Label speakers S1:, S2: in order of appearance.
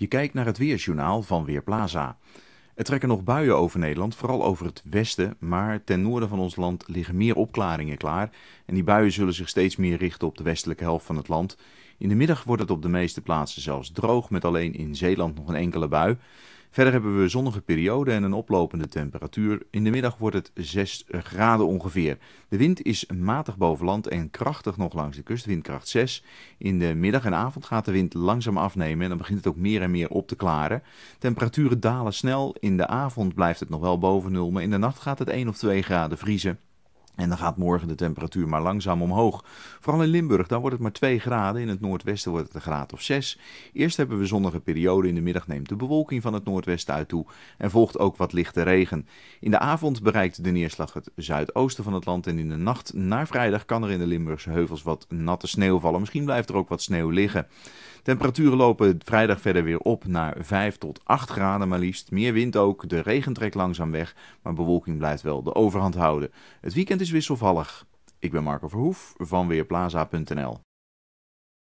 S1: Je kijkt naar het weersjournaal van Weerplaza. Er trekken nog buien over Nederland, vooral over het westen, maar ten noorden van ons land liggen meer opklaringen klaar. En die buien zullen zich steeds meer richten op de westelijke helft van het land. In de middag wordt het op de meeste plaatsen zelfs droog, met alleen in Zeeland nog een enkele bui. Verder hebben we zonnige periode en een oplopende temperatuur. In de middag wordt het 6 graden ongeveer. De wind is matig boven land en krachtig nog langs de kust, windkracht 6. In de middag en avond gaat de wind langzaam afnemen en dan begint het ook meer en meer op te klaren. Temperaturen dalen snel, in de avond blijft het nog wel boven nul, maar in de nacht gaat het 1 of 2 graden vriezen. En dan gaat morgen de temperatuur maar langzaam omhoog. Vooral in Limburg, daar wordt het maar 2 graden. In het noordwesten wordt het een graad of 6. Eerst hebben we zonnige periode. In de middag neemt de bewolking van het noordwesten uit toe. En volgt ook wat lichte regen. In de avond bereikt de neerslag het zuidoosten van het land. En in de nacht naar vrijdag kan er in de Limburgse heuvels wat natte sneeuw vallen. Misschien blijft er ook wat sneeuw liggen. Temperaturen lopen vrijdag verder weer op naar 5 tot 8 graden maar liefst. Meer wind ook. De regen trekt langzaam weg. Maar bewolking blijft wel de overhand houden. Het weekend is wisselvallig. Ik ben Marco Verhoef van Weerplaza.nl.